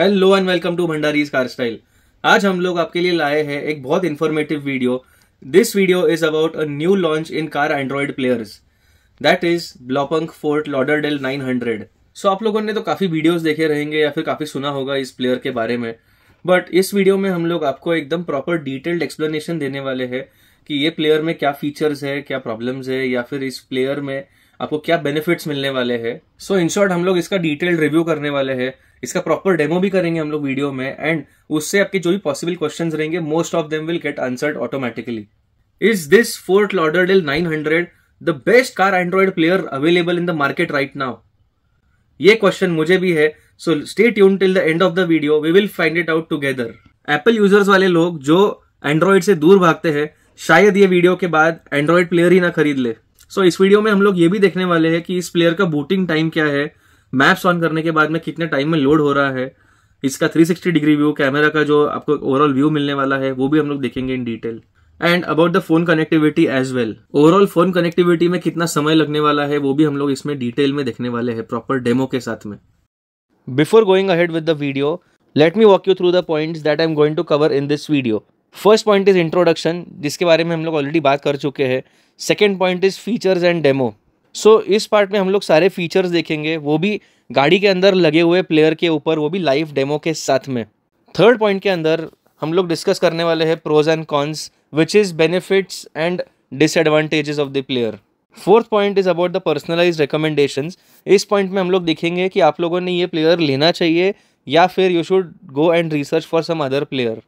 Hello and welcome to Bhandaris car style आज हम लोग आपके लिए लाए हैं एक बहुत informative video this video is about a new launch in car Android players that is Blaupunkt Fort Lauderdale 900 so आप लोगों ने तो काफी वीडियोस देखे रहेंगे या फिर काफी सुना होगा इस प्लेयर के बारे में बट इस वीडियो में हम लोग आपको एकदम प्रॉपर डिटेल्ड एक्सप्लेनेशन देने वाले हैं कि ये प्लेयर में क्या फीचर्स है क्या प्रॉब्लम्स है या फिर इस प्लेयर में आपको क्या बेनिफिट्स मिलने वाले हैं सो इन शॉर्ट हम लोग इसका डिटेल्ड रिव्यू करने वाले हैं इसका प्रॉपर डेमो भी करेंगे हम लोग वीडियो में एंड उससे आपके जो भी पॉसिबल क्वेश्चन रहेंगे most of them will get answered automatically is this Fort Lauderdale hundred the best car Android player available in the market right now ये क्वेश्चन मुझे भी है so stay tune till the end of the video we will find it out together Apple users वाले लोग जो Android से दूर भागते हैं शायद ये वीडियो के बाद एंड्रॉइड प्लेयर ही ना खरीद ले सो so, इस वीडियो में हम लोग ये भी देखने वाले हैं कि इस प्लेयर का बूटिंग टाइम क्या है मैप्स ऑन करने के बाद में कितने टाइम में लोड हो रहा है इसका 360 डिग्री व्यू कैमरा का जो आपको ओवरऑल व्यू मिलने वाला है वो भी हम लोग देखेंगे in detail and about the phone connectivity as well overall phone connectivity में कितना समय लगने वाला है वो भी हम लोग इसमें डिटेल में देखने वाले हैं प्रॉपर डेमो के साथ में before going ahead with the video let me walk you through the points that I am going to cover in this video first point is introduction जिसके बारे में हम लोग ऑलरेडी बात कर चुके हैं second point is features and demo so so, इस पार्ट में हम लोग सारे फीचर्स देखेंगे वो भी गाड़ी के अंदर लगे हुए प्लेयर के ऊपर वो भी लाइव डेमो के साथ में थर्ड पॉइंट के अंदर हम लोग डिस्कस करने वाले हैं pros and cons which is benefits and disadvantages of the player fourth point is about the personalize recommendation इस पॉइंट में हम लोग देखेंगे कि आप लोगों ने ये प्लेयर लेना चाहिए या फिर you should go and research for some other player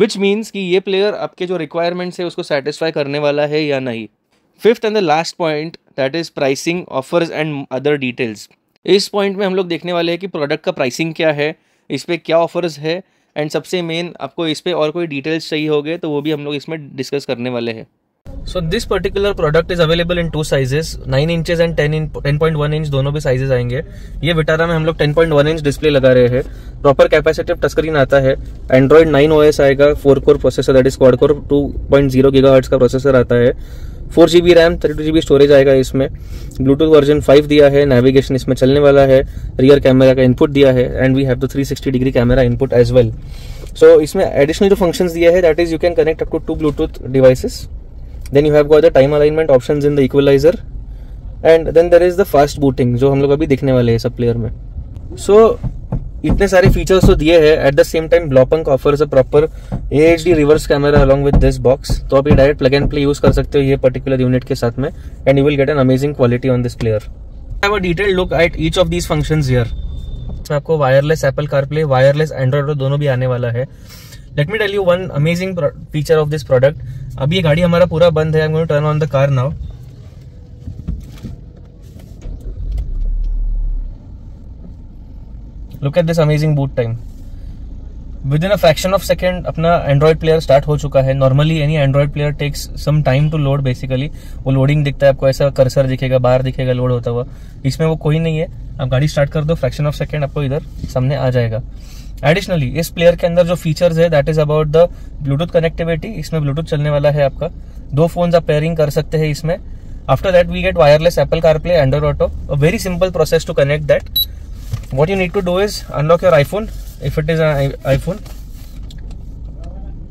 which means कि ये प्लेयर आपके जो रिक्वायरमेंट्स है उसको सेटिस्फाई करने वाला है या नहीं fifth and the last point that is pricing offers and other details इस पॉइंट में हम लोग देखने वाले हैं कि प्रोडक्ट का प्राइसिंग क्या है इस पर क्या ऑफर्स है एंड सबसे मेन आपको इस पर और कोई डिटेल्स चाहिए होंगे तो वो भी हम लोग इसमें डिस्कस करने वाले हैं so this particular product is available in two sizes nine inches and ten in ten point one inch दोनों भी साइजेस आएंगे ये विटारा में हम लोग ten point one inch display लगा रहे हैं प्रॉपर कैपेसिटिव टस्क्रीन आता है एंड्रॉइड नाइन ओ एस आएगा four core processor that is quad core two point zero giga का प्रोसेसर आता है four G B RAM thirty to ji B storage आएगा इसमें ब्लूटूथ वर्जन फाइव दिया है नेविगेशन इसमें चलने वाला है रियर कैमरा का इनपुट दिया है and we have the three sixty degree camera input as well so इसमें एडिशनल जो फंक्शन दिया है that is you can connect up to two Bluetooth devices then you have got the time alignment option in the equalizer and then there is the fast booting जो हम लोग अभी देखने वाले हैं सब प्लेयर में सो so, इतने सारे फीचर्स तो दिए हैं at the same time Blaupunkt offer a proper A H D reverse camera along with this box तो आप ये direct plug and play use कर सकते हो ये पर्टिकुलर यूनिट के साथ में and you will get an amazing quality on this player have a detail look at each of these function here आपको wireless Apple CarPlay wireless Android दोनों भी आने वाला है let me tell you one amazing feature of this product अभी ये गाड़ी हमारा पूरा बंद है I am going turn on the car now look at this amazing boot time within a fraction of second अपना एंड्रॉयड प्लेयर स्टार्ट हो चुका है normally any Android player takes some time to load basically वो loading दिखता है आपको ऐसा cursor दिखेगा बाहर दिखेगा लोड होता हुआ इसमें वो कोई नहीं है आप गाड़ी स्टार्ट कर दो फ्रैक्शन ऑफ सेकेंड आपको इधर सामने आ जाएगा एडिशनली इस प्लेयर के अंदर जो फीचर्स है that is about the Bluetooth connectivity इसमें ब्लूटूथ चलने वाला है आपका दो फोन आप पेयरिंग कर सकते हैं इसमें after that we get wireless Apple play Android auto a very simple process to connect that what you need to do is unlock your iphone if it is an iphone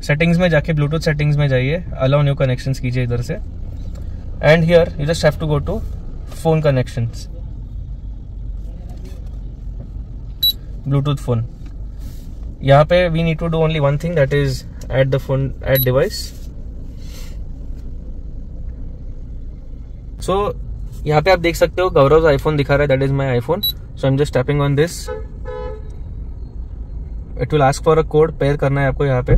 settings में जाके Bluetooth settings में जाइए allow new connections कीजिए इधर से and here you just have to go to phone connections Bluetooth phone यहाँ पे we need to do only one thing that is at the phone at device so यहाँ पे आप देख सकते हो गौरव आईफोन दिखा रहा है that is my iPhone so am just tapping on this it will ask for a code pair करना है आपको यहाँ पे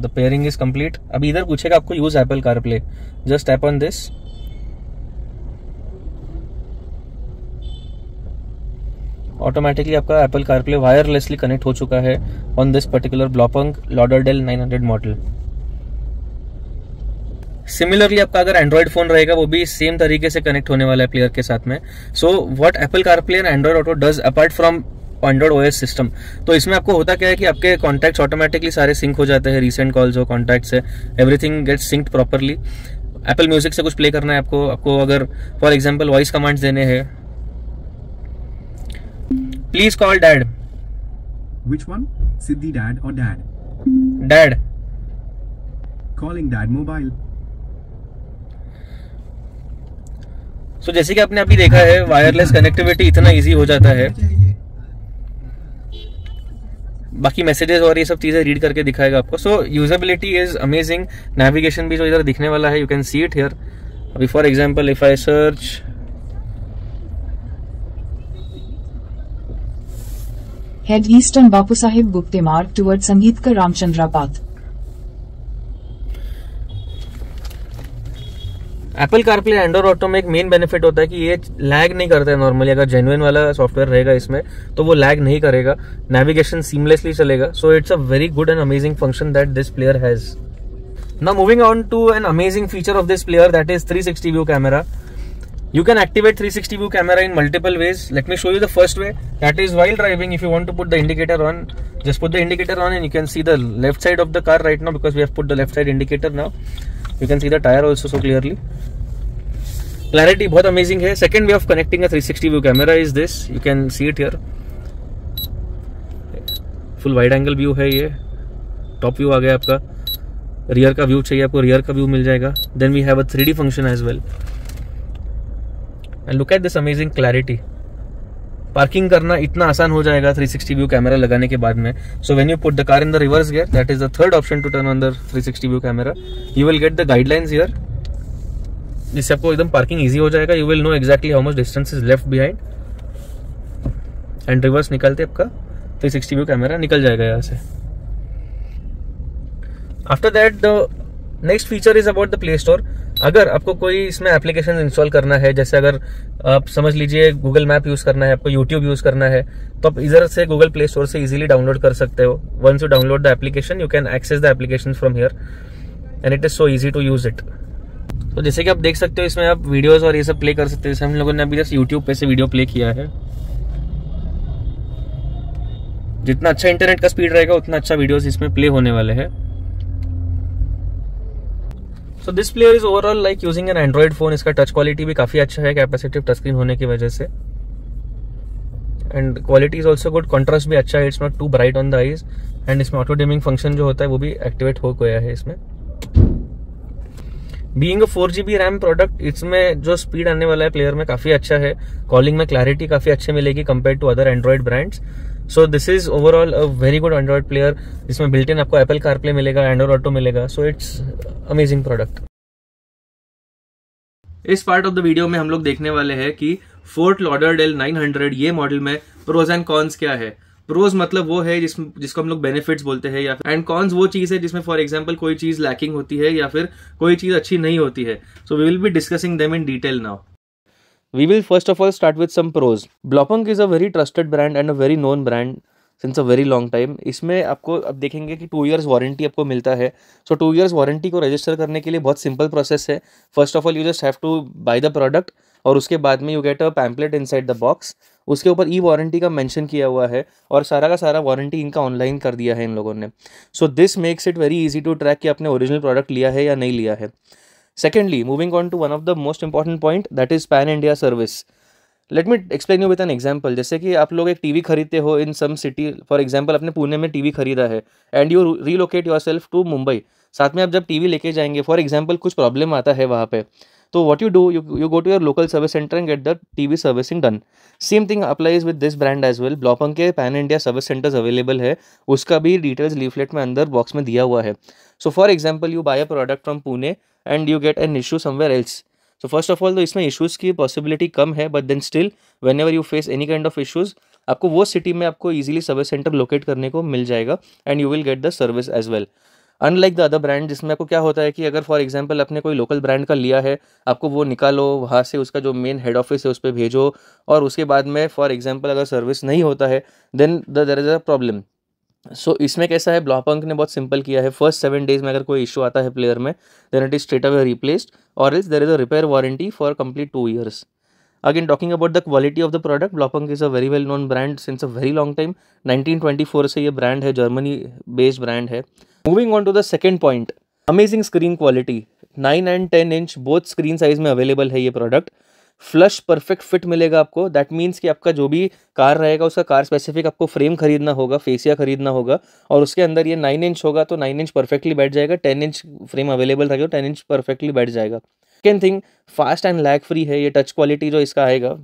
द पेयरिंग इज कंप्लीट अब इधर पूछेगा आपको use Apple car play just tap on this automatically आपका एप्पल कारप्ले वायरलेसली कनेक्ट हो चुका है on this particular Blaupunkt Lauderdale 900 model similarly आपका अगर एंड्रॉइड फोन रहेगा वो भी सेम तरीके से कनेक्ट होने वाला है प्लेयर के साथ में so what Apple play and Android auto does apart from Android OS system तो इसमें आपको होता क्या है कि आपके कॉन्टैक्ट्स ऑटोमेटिकली सारे सिंक हो जाते हैं रिसेंट कॉल्स हो कॉन्टैक्ट्स है everything gets synced properly Apple music से कुछ प्ले करना है आपको आपको अगर फॉर एग्जाम्पल वॉइस कमांड्स देने हैं please call dad which one Siddhi dad और dad dad calling dad mobile so so, जैसे कि आपने अभी देखा है वायरलेस कनेक्टिविटी इतना इजी हो जाता है बाकी मैसेजेस और ये सब चीज़ें रीड करके दिखाएगा आपको so usability is amazing navigation भी जो इधर दिखने वाला है you can see it here अभी for example if I search head eastern Bapu Saheb Gupte Marg toward Sangeet का Ramachandra path Apple play Android auto में एक मेन बेनिफिट होता है कि ये लैग नहीं करता है नॉर्मली अगर जेनुअन वाला सॉफ्टवेयर रहेगा इसमें तो वो लैग नहीं करेगा नेविगेशन सीमलेसली चलेगा so it's a very good and amazing function that this player has ना moving on to an amazing feature of this player that is three sixty view camera you can activate three sixty view camera in multiple ways let me show you the first way that is while driving if you want to put the indicator on just put the indicator on and you can see the left side of the car right now because we have put the left side indicator now you can see the tyre also so clearly clarity बहुत amazing है second way of connecting three sixty view camera is this you can see it here full wide angle view है ये top view आ गया आपका rear का view चाहिए आपको rear का व्यू मिल जाएगा then we have a three function as well and look at this amazing clarity parking करना इतना आसान हो जाएगा 360 व्यू कैमरा लगाने के बाद में so when you put the car in the reverse gear that is the third option to turn अंदर the sixty view camera you will get the guidelines here जिससे आपको एकदम पार्किंग ईजी हो जाएगा you will know exactly how much distance is left behind and reverse निकलते आपका 360 view camera निकल जाएगा यहाँ से after that the next feature is about the play store अगर आपको कोई इसमें एप्लीकेशन इंस्टॉल करना है जैसे अगर आप समझ लीजिए गूगल मैप यूज करना है आपको यूट्यूब यूज करना है तो आप इधर से गूगल प्ले स्टोर से इजीली डाउनलोड कर सकते हो once you download the application you can access the application from here and it is so easy to use it तो जैसे कि आप देख सकते हो इसमें आप वीडियोज और ये सब प्ले कर सकते हो हम लोगों ने अभी जैसे यूट्यूब पे से वीडियो प्ले किया है जितना अच्छा इंटरनेट का स्पीड रहेगा उतना अच्छा वीडियोस इसमें प्ले होने वाले हैं so this player is overall like using an Android phone इसका टच क्वालिटी भी काफी अच्छा है कैपेसिटिव टच स्क्रीन होने की वजह से and quality is also good contrast भी अच्छा है it's not too bright on the eyes and इसमें ऑटो डिमिंग फंक्शन जो होता है वो भी एक्टिवेट हो गया है इसमें being a four G B RAM product इसमें जो स्पीड आने वाला है प्लेयर में काफ़ी अच्छा है कॉलिंग में क्लैरिटी काफ़ी अच्छी मिलेगी compare to other Android brands so this is overall a very good Android player जिसमें बिल्ट इन आपको एप्पल कारप्ले मिलेगा एंड्रॉयड ऑटो मिलेगा सो इट्स अमेजिंग प्रोडक्ट इस पार्ट ऑफ द वीडियो में हम लोग देखने वाले हैं कि फोर्ट लॉडर डेल नाइन ये मॉडल में प्रोज एंड कॉन्स क्या है प्रोज मतलब वो है जिस जिसको हम लोग बेनिफिट्स बोलते हैं या एंड कॉन्स वो चीज़ है जिसमें फॉर एग्जाम्पल कोई चीज़ लैकिंग होती है या फिर कोई चीज़ अच्छी नहीं होती है so we will be discussing them in detail now we will first of all start with some pros Bloppunk is a very trusted brand and a very known brand since a very long time इसमें आपको अब देखेंगे कि to years warranty आपको मिलता है so two years warranty को register करने के लिए बहुत सिंपल प्रोसेस है first of all you just have to buy the product और उसके बाद में you get a pamphlet inside the box उसके ऊपर ई वारंटी का मैंशन किया हुआ है और सारा का सारा वारंटी इनका ऑनलाइन कर दिया है इन लोगों ने so this makes it very easy to track कि आपने ओरिजिनल प्रोडक्ट लिया है या नहीं लिया है Secondly, moving on to one of the most important point that is pan India service. Let me explain you with an example जैसे कि आप लोग एक टी वी खरीदते हो in some city for example आपने पुणे में टी वी खरीदा है and you relocate yourself to Mumbai साथ में आप जब टी वी लेके जाएंगे फॉर एग्जाम्पल कुछ प्रॉब्लम आता है वहाँ पर तो what you do you you go to your local service centre and get the T V servicing done same thing applies with this brand as well Blaupunkt के pan India service centres available है उसका भी details leaflet में अंदर box में दिया हुआ है so for example you buy a product from Pune and you get an issue somewhere else so first of all तो इसमें इशूज़ की पॉसिबिलिटी कम है but then still whenever you face any kind of issues आपको वो city में आपको easily service centre locate करने को मिल जाएगा and you will get the service as well unlike the other brand जिसमें आपको क्या होता है कि अगर फॉर एग्जाम्पल आपने कोई लोकल ब्रांड का लिया है आपको वो निकालो वहाँ से उसका जो मेन हेड ऑफिस है उस पर भेजो और उसके बाद में फॉर एग्जाम्पल अगर सर्विस नहीं होता है then the there is a problem so इसमें कैसा है ब्लॉपंक ने बहुत सिंपल किया है फर्स्ट सेवन डेज में अगर कोई इशू आता है प्लेयर में then it is straight away replaced और is there is a repair warranty for complete two years again talking about the quality of the product Blaupunkt is a very well known brand since a very long time nineteen twenty four से ये brand है Germany based brand है moving on to the second point amazing screen quality nine and ten inch both screen size में available है ये product flush perfect fit मिलेगा आपको that means कि आपका जो भी कार रहेगा उसका कार स्पेसिफिक आपको फ्रेम खरीदना होगा फेसिया खरीदना होगा और उसके अंदर ये नाइन इंच होगा तो नाइन इंच परफेक्टली बैठ जाएगा टेन इंच फ्रेम अवेलेबल रहेगा टेन इंच परफेक्टली बैठ जाएगा second thing fast and lag free है ये टच क्वालिटी जो इसका आएगा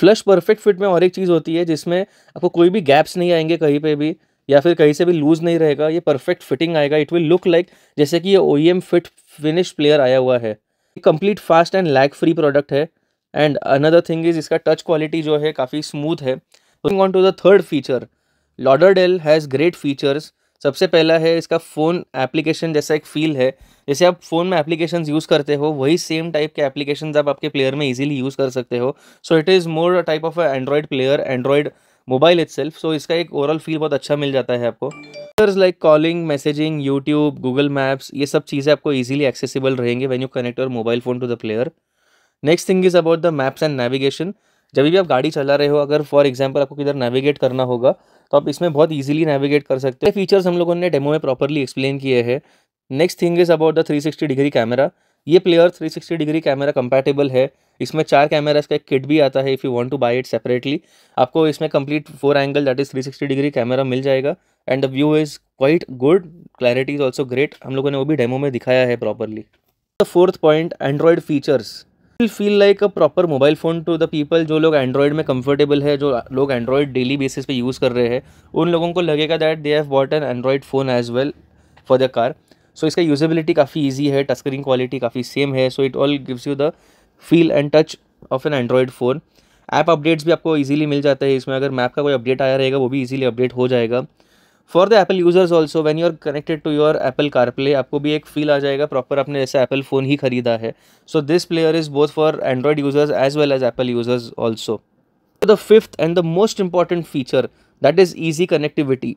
फ्लश परफेक्ट फिट में और एक चीज़ होती है जिसमें आपको कोई भी गैप्स नहीं आएंगे कहीं पर भी या फिर कहीं से भी लूज़ नहीं रहेगा ये परफेक्ट फिटिंग आएगा इट विल लुक लाइक जैसे कि ये ओ फिट फिनिश प्लेयर आया हुआ है complete fast and lag free product है एंड अनदर थिंग इज़ इसका टच क्वालिटी जो है काफ़ी स्मूथ है on to the third feature Lauderdale has great features सबसे पहला है इसका फ़ोन एप्लीकेशन जैसा एक फ़ील है जैसे आप फ़ोन में एप्लीकेशन यूज़ करते हो वही सेम टाइप के एप्लीकेशन आप आपके प्लेयर में इजीली यूज़ कर सकते हो so it is more type of Android player Android mobile it so इसका एक ओवरऑल फील बहुत अच्छा मिल जाता है आपको features like calling messaging YouTube Google maps ये सब चीज़ें आपको ईजिली एक्सेसिबल रहेंगे when you connect our mobile phone to the player next thing is about the maps and navigation जब भी आप गाड़ी चला रहे हो अगर फॉर एग्जाम्पल आपको किधर नेविगेट करना होगा तो आप इसमें बहुत ईजिली नेविगेट कर सकते हैं फीचर्स हम लोगों ने डेमो में प्रॉपरली एक्सप्लेन किए हैं next thing is about the 360 degree camera ये प्लेयर 360 डिग्री कैमरा कंपैटिबल है इसमें चार कैमराज का एक किट भी आता है if you want to buy it separately आपको इसमें complete four angle that is 360 degree camera मिल जाएगा and the view is quite good clarity is also great हम लोगों ने वो भी डेमो में दिखाया है properly the fourth point Android features will feel like a proper mobile phone to the people जो लोग एंड्रॉयड में कंफर्टेबल है जो लोग एंड्रॉयड डेली बेसिस पे यूज़ कर रहे हैं उन लोगों को लगेगा that they have bought an Android phone as well for the car so इसका यूजेबिलिटी काफ़ी ईजी है टच स्क्रीन क्वालिटी काफ़ी सेम है so it all gives you the feel and touch of an Android phone app updates भी आपको easily मिल जाता है इसमें अगर मैप का कोई अपडेट आया रहेगा वो भी ईजिली अपडेट हो जाएगा for the Apple users also when you are connected to your Apple CarPlay आपको भी एक फील आ जाएगा प्रॉपर आपने जैसे एप्पल फ़ोन ही खरीदा है so this player is both for Android users as well as Apple users also the fifth and the most important feature that is easy connectivity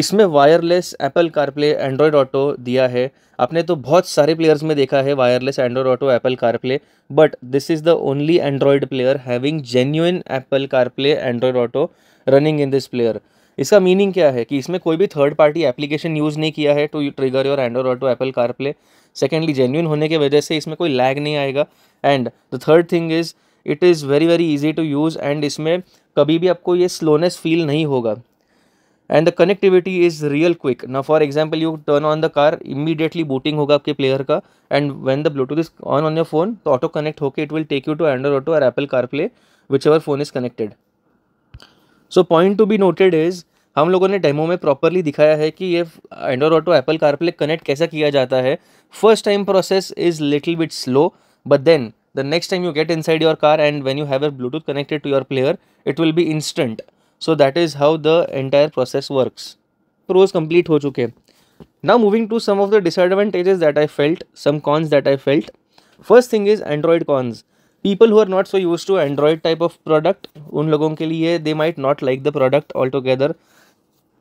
इसमें wireless Apple CarPlay Android auto दिया है आपने तो बहुत सारे प्लेयर्स में देखा है wireless Android auto Apple CarPlay but this is the only Android player having genuine Apple CarPlay Android auto running in this player इसका मीनिंग क्या है कि इसमें कोई भी थर्ड पार्टी एप्लीकेशन यूज़ नहीं किया है to trigger your Android auto Apple CarPlay secondly genuine होने की वजह से इसमें कोई लैग नहीं आएगा and the third thing is it is very very easy to use and इसमें कभी भी आपको ये स्लोनेस फील नहीं होगा and the connectivity is real quick ना for example you turn on the car immediately booting होगा आपके प्लेयर का and when the Bluetooth is on on your phone तो ऑटो कनेक्ट होकर it will take you to Android auto और Apple car CarPlay which our phone is connected so point to be noted is हम लोगों ने demo में properly दिखाया है कि ये Android auto Apple CarPlay connect कैसा किया जाता है first time process is little bit slow but then the next time you get inside your car and when you have a Bluetooth connected to your player it will be instant So that is how the entire process works. Works pros complete हो चुके now moving to some of the disadvantages that i felt some cons that i felt first thing is android cons people who are not so used to android type of product un logon ke liye they might not like the product altogether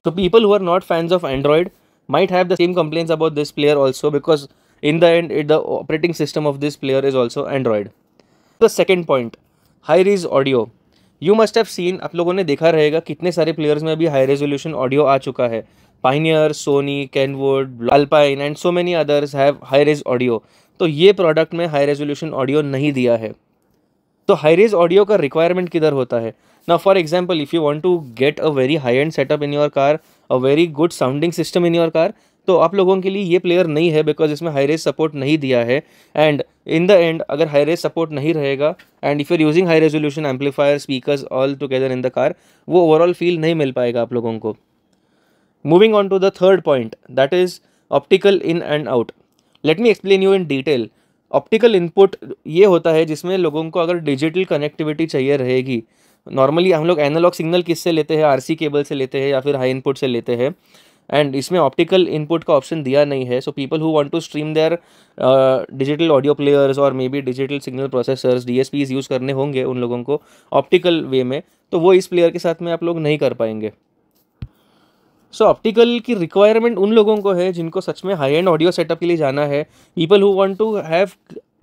so people who are not fans of android might have the same complaints about this player also because in the end the operating system of this player is also android the second point high res audio you must have seen आप लोगों ने देखा रहेगा कितने सारे players में अभी high resolution audio आ चुका है Pioneer Sony Kenwood Alpine and so many others have high res audio तो ये प्रोडक्ट में हाई रेजोल्यूशन ऑडियो नहीं दिया है तो हाई रेज ऑडियो का रिक्वायरमेंट किधर होता है ना for example if you want to get a very high end setup in your car a very good sounding system in your car तो आप लोगों के लिए ये प्लेयर नहीं है बिकॉज इसमें हाई रेज सपोर्ट नहीं दिया है एंड इन द एंड अगर हाई रेज सपोर्ट नहीं रहेगा and if you're using high resolution amplifier speakers all together in the car वो ओवरऑल फील नहीं मिल पाएगा आप लोगों को moving on to the third point that is optical in and out let me explain you in detail optical input ये होता है जिसमें लोगों को अगर डिजिटल कनेक्टिविटी चाहिए रहेगी नॉर्मली हम लोग एनालॉग सिग्नल किससे लेते हैं आरसी केबल से लेते हैं या फिर हाई इनपुट से लेते हैं एंड इसमें ऑप्टिकल इनपुट का ऑप्शन दिया नहीं है so people who want to stream their digital audio players और may be digital signal processors डी यूज़ करने होंगे उन लोगों को ऑप्टिकल वे में तो वो इस प्लेयर के साथ में आप लोग नहीं कर पाएंगे सो so, ऑप्टिकल की रिक्वायरमेंट उन लोगों को है जिनको सच में हाई एंड ऑडियो सेटअप के लिए जाना है people who want to have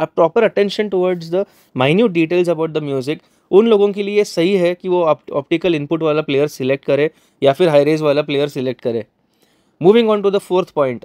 a proper attention towards the minute details about the music उन लोगों के लिए सही है कि वो ऑप्टिकल इनपुट वाला प्लेयर सिलेक्ट करे या फिर हाई रेज वाला प्लेयर सिलेक्ट करे moving on to the fourth point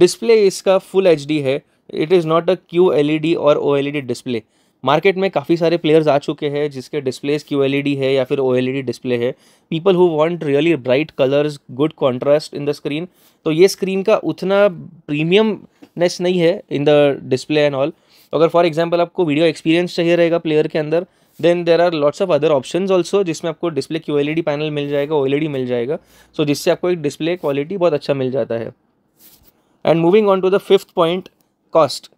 display इसका फुल एच है it is not a Q L और ओ डिस्प्ले मार्केट में काफ़ी सारे प्लेयर्स आ चुके हैं जिसके डिस्प्लेस क्यू एल है या फिर ओ डिस्प्ले e है people who want really bright colours good contrast in the screen तो ये स्क्रीन का उतना प्रीमियमनेस नहीं है in the display and all अगर फॉर एग्जाम्पल आपको वीडियो एक्सपीरियंस चाहिए रहेगा प्लेयर के अंदर then there are lots of other option also जिसमें आपको डिस्प्ले की ओ पैनल e मिल जाएगा ओ e मिल जाएगा सो so, जिससे आपको एक डिस्प्ले क्वालिटी बहुत अच्छा मिल जाता है and moving on to the fifth point cost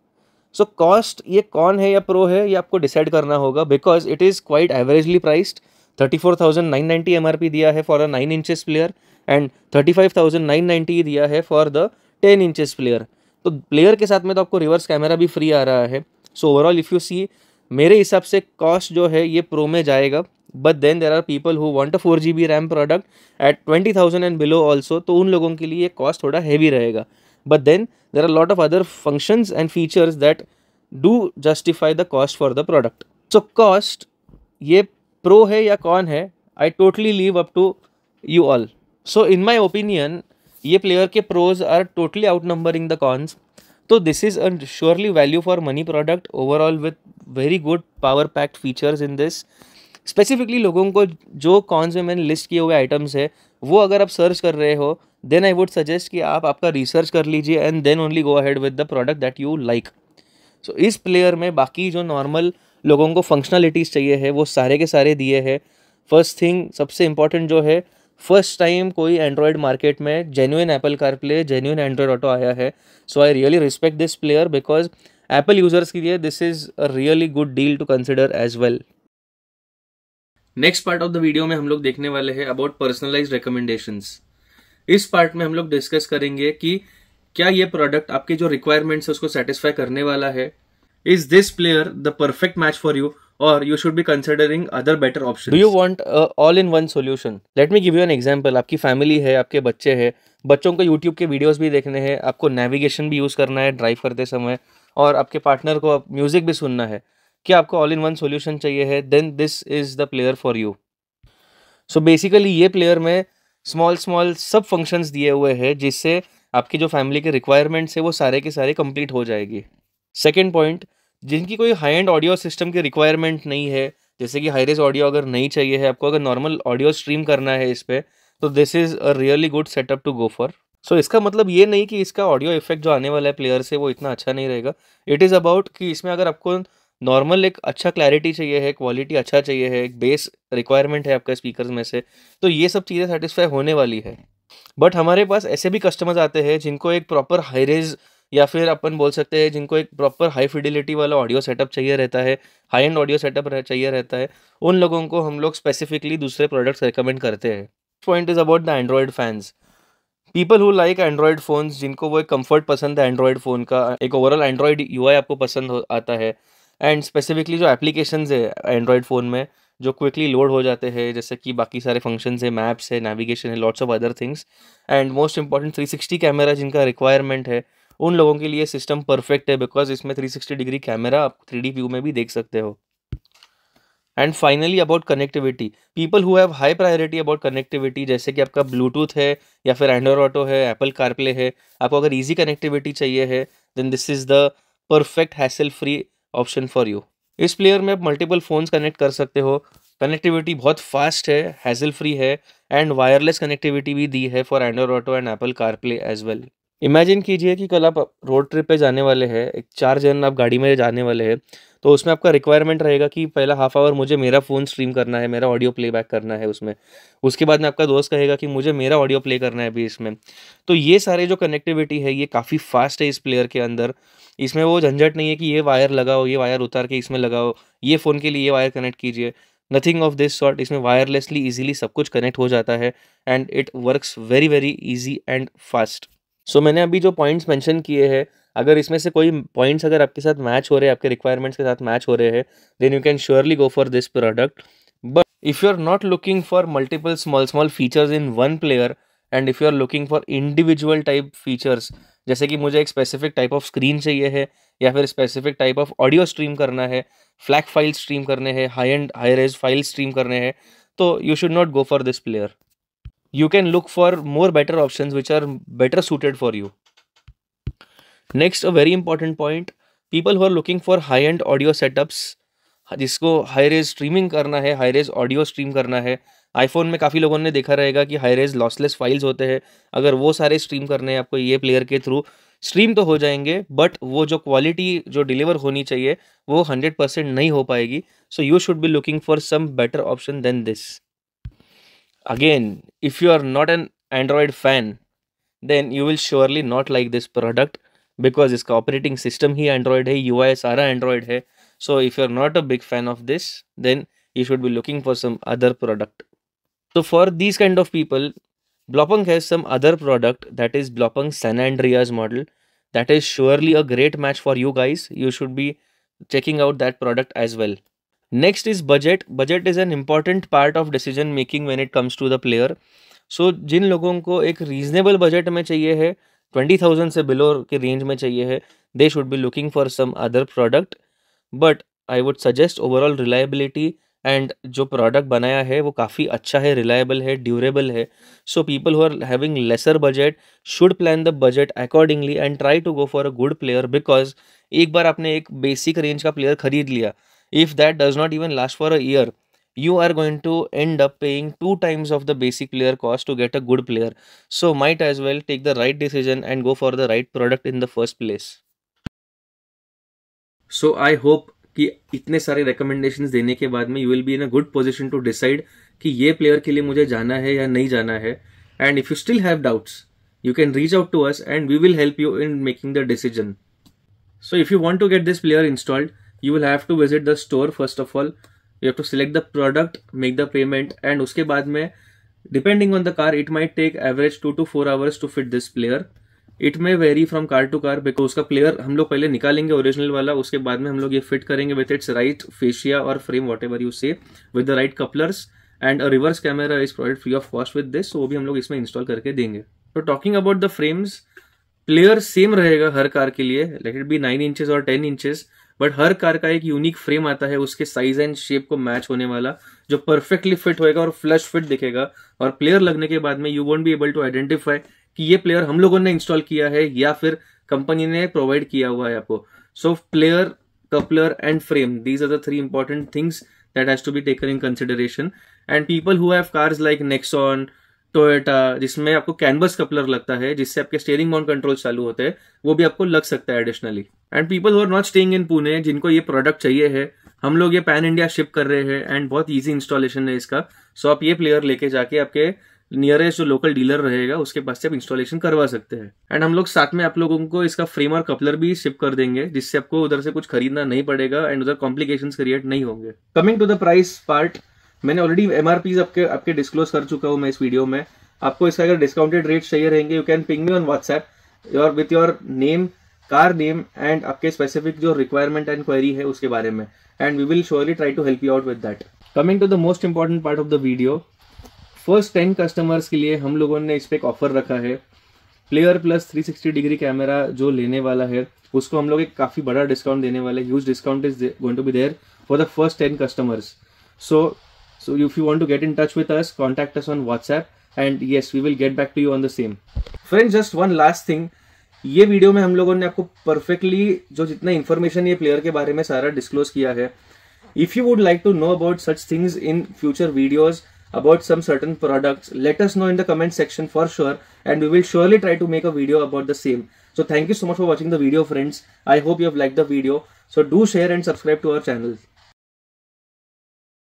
so cost ये कौन है या प्रो है ये आपको डिसाइड करना होगा because it is quite averagely priced thirty four thousand nine ninety M R P दिया है for a nine inches player and thirty five thousand nine ninety दिया है for the ten inches player तो player के साथ में तो आपको रिवर्स कैमरा भी फ्री आ रहा है so overall if you see मेरे हिसाब से कॉस्ट जो है ये प्रो में जाएगा but then there are people who want a four G B RAM product at twenty thousand and below also तो उन लोगों के लिए कॉस्ट थोड़ा हैवी रहेगा but then there are lot of other functions and features that do justify the cost for the product so cost ये pro है या कौन है I totally leave up to you all so in my opinion ये player के pros are totally outnumbering the cons तो this is a surely value for money product overall with very good power packed features in this specifically लोगों को जो cons में मैंने list किए हुए आइटम्स है वो अगर आप सर्च कर रहे हो देन आई वुड सजेस्ट कि आप आपका रिसर्च कर लीजिए and then only go ahead with the product that you like so इस प्लेयर में बाकी जो नॉर्मल लोगों को फंक्शनलिटीज़ चाहिए है वो सारे के सारे दिए हैं फर्स्ट थिंग सबसे इंपॉर्टेंट जो है फर्स्ट टाइम कोई एंड्रॉयड मार्केट में genuine Apple car CarPlay genuine Android auto आया है so I really respect this player because Apple users के लिए this is a really good deal to consider as well next part of the video में हम लोग देखने वाले हैं अबाउट पर्सनलाइज रिकमेंडेशन इस पार्ट में हम लोग डिस्कस करेंगे कि क्या ये प्रोडक्ट आपके जो रिक्वायरमेंट्स है उसको सेटिस्फाई करने वाला है is this player the perfect match for you or you should be considering other better options. Do you want a all-in-one solution? Let me give you an example. आपकी family है आपके बच्चे हैं बच्चों को यूट्यूब के वीडियोस भी देखने हैं आपको नेविगेशन भी यूज़ करना है ड्राइव करते समय और आपके पार्टनर को आप म्यूज़िक भी सुनना है क्या आपको ऑल इन वन सोल्यूशन चाहिए है then this is the player for you so basically ये प्लेयर में स्मॉल स्मॉल सब फंक्शंस दिए हुए हैं जिससे आपकी जो फैमिली के रिक्वायरमेंट्स है वो सारे के सारे कंप्लीट हो जाएगी सेकेंड पॉइंट जिनकी कोई हाई एंड ऑडियो सिस्टम की रिक्वायरमेंट नहीं है जैसे कि हाई रेस ऑडियो अगर नहीं चाहिए है आपको अगर नॉर्मल ऑडियो स्ट्रीम करना है इस पर तो this is a really good setup to go for so इसका मतलब ये नहीं कि इसका ऑडियो इफेक्ट जो आने वाला है प्लेयर से वो इतना अच्छा नहीं रहेगा इट इज़ अबाउट कि इसमें अगर आपको नॉर्मल एक अच्छा क्लैरिटी चाहिए है क्वालिटी अच्छा चाहिए है एक बेस रिक्वायरमेंट है आपका स्पीकर में से तो ये सब चीज़ें सेटिस्फाई होने वाली है बट हमारे पास ऐसे भी कस्टमर्स आते हैं जिनको एक प्रॉपर हाई रेज या फिर अपन बोल सकते हैं जिनको एक प्रॉपर हाई फिडिलिटी वाला ऑडियो सेटअप चाहिए रहता है हाई एंड ऑडियो सेटअप चाहिए रहता है उन लोगों को हम लोग स्पेसिफिकली दूसरे प्रोडक्ट्स रिकमेंड करते हैं point is about the Android fans people who like Android phones जिनको वो एक कम्फर्ट पसंद है एंड्रॉयड फ़ोन का एक ओवरऑल एंड्रॉयड यू आपको पसंद आता है एंड स्पेसिफिकली जो एप्लीकेशन है एंड्रॉयड फ़ोन में जो क्विकली लोड हो जाते हैं जैसे कि बाकी सारे फंक्शन है मैप्स है नेविगेशन है lots of other things and most important three sixty camera जिनका रिक्वायरमेंट है उन लोगों के लिए सिस्टम परफेक्ट है बिकॉज इसमें 360 डिग्री कैमरा आप थ्री व्यू में भी देख सकते हो and finally about connectivity people who have high priority about connectivity जैसे कि आपका ब्लूटूथ है या फिर एंड्रॉयड ऑटो है एप्पल कारप्ले है आपको अगर ईजी कनेक्टिविटी चाहिए है then this is the perfect hassle free option for you इस प्लेयर में आप मल्टीपल फ़ोन्स कनेक्ट कर सकते हो कनेक्टिविटी बहुत फास्ट है हैजल फ्री है एंड वायरलेस कनेक्टिविटी भी दी है for Android auto and Apple CarPlay as well imagine कीजिए कि कल आप रोड ट्रिप पे जाने वाले हैं एक चार जन आप गाड़ी में जाने वाले हैं तो उसमें आपका रिक्वायरमेंट रहेगा कि पहला हाफ आवर मुझे मेरा फ़ोन स्ट्रीम करना है मेरा ऑडियो प्लेबैक करना है उसमें उसके बाद में आपका दोस्त कहेगा कि मुझे मेरा ऑडियो प्ले करना है अभी इसमें तो ये सारे जो कनेक्टिविटी है ये काफ़ी फास्ट है इस प्लेयर के अंदर इसमें वो झंझट नहीं है कि ये वायर लगाओ ये वायर उतार के इसमें लगाओ ये फ़ोन के लिए ये वायर कनेक्ट कीजिए नथिंग ऑफ दिस सॉर्ट इसमें वायरलेसली ईजिली सब कुछ कनेक्ट हो जाता है and it works very very easy and fast so so, मैंने अभी जो पॉइंट्स मेंशन किए हैं अगर इसमें से कोई पॉइंट्स अगर आपके साथ मैच हो रहे हैं आपके रिक्वायरमेंट्स के साथ मैच हो रहे हैं then you can surely go for this product but if you are not looking for multiple small small features in one player and if you are looking for individual type features जैसे कि मुझे एक specific type of screen चाहिए है या फिर specific type of audio stream करना है फ्लैक फाइल स्ट्रीम करने हैं high end high res file stream करने हैं तो you should not go for this player you can look for more better options which are better suited for you next a very important point people who are looking for high end audio setups जिसको high res streaming करना है high res audio stream करना है iPhone में काफ़ी लोगों ने देखा रहेगा कि हाई रेज लॉसलेस फाइल्स होते हैं अगर वो सारे स्ट्रीम करने हैं आपको ये प्लेयर के थ्रू स्ट्रीम तो हो जाएंगे बट वो जो क्वालिटी जो डिलीवर होनी चाहिए वो हंड्रेड परसेंट नहीं हो पाएगी so you should be looking for some better option than this Again, if you are not an Android fan, then you will surely not like this product because its operating system here Android है UI सारा Android है so if you're not a big fan of this then you should be looking for some other product so for these kind of people Blopunk has some other product that is Blopunk San Andreas model that is surely a great match for you guys you should be checking out that product as well next is budget budget is an important part of decision making when it comes to the player so जिन लोगों को एक reasonable budget में चाहिए है twenty thousand से below के range में चाहिए है they should be looking for some other product but I would suggest overall reliability and जो प्रोडक्ट बनाया है वो काफ़ी अच्छा है रिलायबल है ड्यूरेबल है so people who are having lesser budget should plan the budget accordingly and try to go for a good player because एक बार आपने एक बेसिक रेंज का प्लेयर खरीद लिया if that does not even last for a year you are going to end up paying two times of the basic player cost to get a good player so might as well take the right decision and go for the right product in the first place so i hope कि इतने सारे recommendations देने के बाद में you will be in a good position to decide कि ये player के लिए मुझे जाना है या नहीं जाना है and if you still have doubts you can reach out to us and we will help you in making the decision so if you want to get this player installed you will have to visit the store first of all you have to select the product make the payment and उसके बाद में depending on the car it might take average two to four hours to fit this player it may vary from car to car because उसका player हम लोग पहले निकालेंगे original वाला उसके बाद में हम लोग ये फिट करेंगे विथ इट्स राइट फेशिया और frame whatever you say with the right couplers and a reverse camera is provide free of cost with this वो भी हम लोग इसमें इंस्टॉल करके देंगे तो talking about the frames player same रहेगा हर कार के लिए let it be nine inches और टेन इंचज बट हर कार का एक यूनिक फ्रेम आता है उसके साइज एंड शेप को मैच होने वाला जो परफेक्टली फिट होएगा और फ्लश फिट दिखेगा और प्लेयर लगने के बाद में you won't be able to identify कि ये प्लेयर हम लोगों ने इंस्टॉल किया है या फिर कंपनी ने प्रोवाइड किया हुआ है आपको so player coupler and frame these are the three important things that has be taken in consideration and people who who have cars like Toyota जिसमें आपको कैनवस कपलर लगता है जिससे आपके स्टेयरिंग माउंट कंट्रोल चालू होते हैं वो भी आपको लग सकता है additionally and people are not staying in Pune जिनको ये प्रोडक्ट चाहिए है हम लोग ये पैन इंडिया शिप कर रहे हैं एंड बहुत ईजी इंस्टॉलेशन है इसका सो आप ये प्लेयर लेके जाके आपके नियरेस्ट जो लोकल डीलर रहेगा उसके पास से आप इंस्टॉलेशन करवा सकते हैं एंड हम लोग साथ में आप लोगों को इसका फ्रेम और कपलर भी शिप कर देंगे जिससे आपको उधर से कुछ खरीदना नहीं पड़ेगा एंड उधर कॉम्प्लिकेशन क्रिएट नहीं होंगे coming to the price part मैंने ऑलरेडी एम आर आपके आपके डिस्क्लोज कर चुका हूँ मैं इस वीडियो में आपको इसका अगर डिस्काउंटेड रेट चाहिए रहेंगे you can ping me on WhatsApp your with your name car name and आपके स्पेसिफिक जो रिक्वायरमेंट एंड क्वेरी है उसके बारे में and we will surely try to help you out with that coming to the most important part of the video first ten customers के लिए हम लोगों ने इस पर एक ऑफर रखा है प्लेयर प्लस 360 डिग्री कैमरा जो लेने वाला है उसको हम लोग एक काफ़ी बड़ा डिस्काउंट देने वाले huge discount is going to be there for the first ten customers so So if you want to get in touch with us, contact us on WhatsApp and yes, we will get back to you on the same. Friends, just one last thing. ये video में हम लोगों ने आपको perfectly जो जितना information ये player के बारे में सारा डिस्क्लोज किया है if you would like to about some certain products let us know in the comment section for sure and we will surely try to make a video about the same so thank you so much for watching the video friends i hope you have liked the video so do share and subscribe to our channel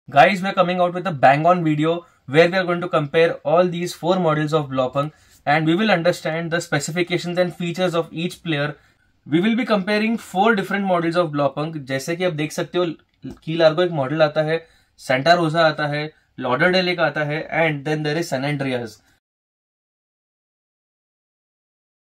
Guys, we are coming out with a bang on video where we are going to compare all these four models of Blaupunk and we will understand the specifications and features of each player. We will be comparing four different models of Blaupunk jaise ki aap dekh sakte ho की Largo ek model aata hai santa rosa aata hai lauderdale ka aata hai and then there is san andreas